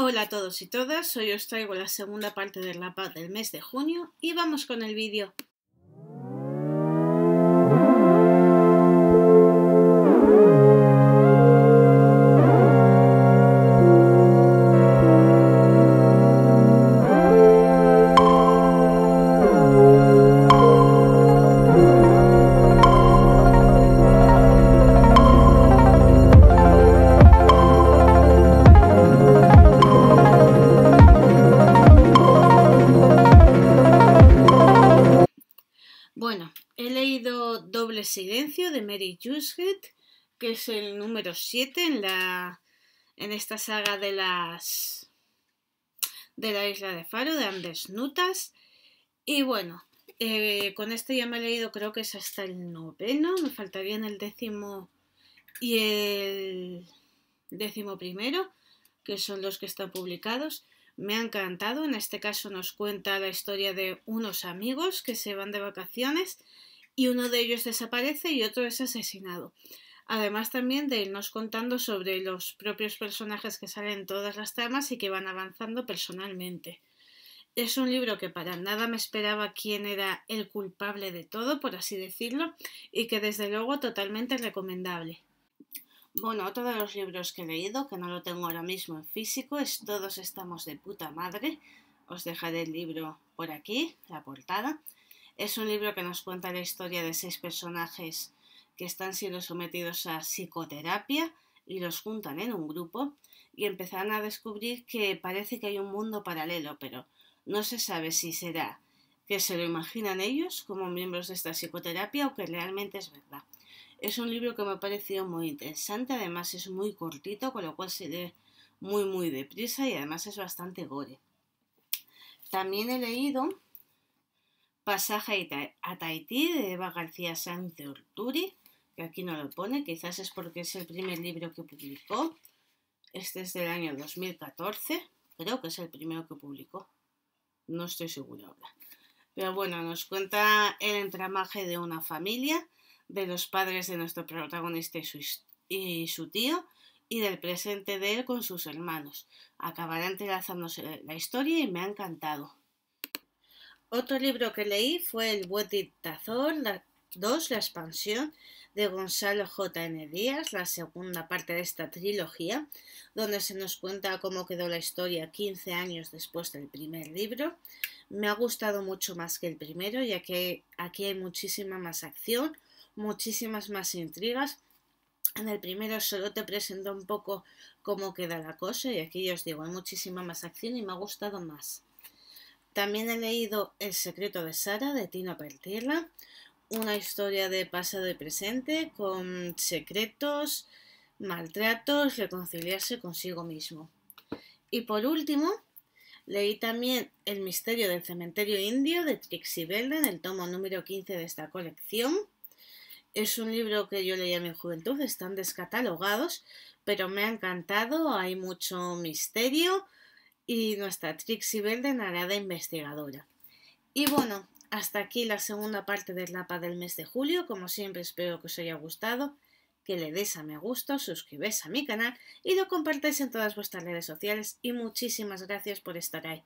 Hola a todos y todas, hoy os traigo la segunda parte del paz del mes de junio y vamos con el vídeo. Bueno, he leído Doble Silencio de Mary Jusget, que es el número 7 en esta saga de las de la isla de Faro de Andes Nutas. Y bueno, eh, con este ya me he leído, creo que es hasta el noveno, me faltarían el décimo y el décimo primero, que son los que están publicados. Me ha encantado. En este caso nos cuenta la historia de unos amigos que se van de vacaciones y uno de ellos desaparece y otro es asesinado. Además también de irnos contando sobre los propios personajes que salen todas las tramas y que van avanzando personalmente. Es un libro que para nada me esperaba quién era el culpable de todo, por así decirlo, y que desde luego totalmente recomendable. Bueno, otro de los libros que he leído, que no lo tengo ahora mismo en físico, es Todos estamos de puta madre. Os dejaré el libro por aquí, la portada. Es un libro que nos cuenta la historia de seis personajes que están siendo sometidos a psicoterapia y los juntan en un grupo y empezarán a descubrir que parece que hay un mundo paralelo, pero no se sabe si será que se lo imaginan ellos como miembros de esta psicoterapia o que realmente es verdad. Es un libro que me ha parecido muy interesante, además es muy cortito, con lo cual se lee muy muy deprisa y además es bastante gore. También he leído Pasaje a Tahití de Eva García Sanz Orturi, que aquí no lo pone, quizás es porque es el primer libro que publicó. Este es del año 2014, creo que es el primero que publicó. No estoy segura ahora. Pero bueno, nos cuenta el entramaje de una familia, de los padres de nuestro protagonista y su, tío, y del presente de él con sus hermanos. Acabará entrelazándose la historia y me ha encantado. Otro libro que leí fue El buen Tazón 2, la, expansión de Gonzalo J. N. Díaz, la segunda parte de esta trilogía, donde se nos cuenta cómo quedó la historia 15 años después del primer libro me ha gustado mucho más que el primero, ya que aquí hay muchísima más acción, muchísimas más intrigas. En el primero solo te presento un poco cómo queda la cosa y aquí ya os digo, hay muchísima más acción y me ha gustado más. También he leído El secreto de Sara de Tina Pertela una historia de pasado y presente con secretos, maltratos, reconciliarse consigo mismo. Y por último, Leí también El misterio del cementerio indio de Trixie Belden, el tomo número 15 de esta colección. Es un libro que yo leí en mi juventud, están descatalogados, pero me ha encantado, hay mucho misterio y nuestra Trixie Belden hará de investigadora. Y bueno, hasta aquí la segunda parte del mapa del mes de julio, como siempre espero que os haya gustado que le des a me gusto, suscribes a mi canal y lo compartáis en todas vuestras redes sociales y muchísimas gracias por estar ahí.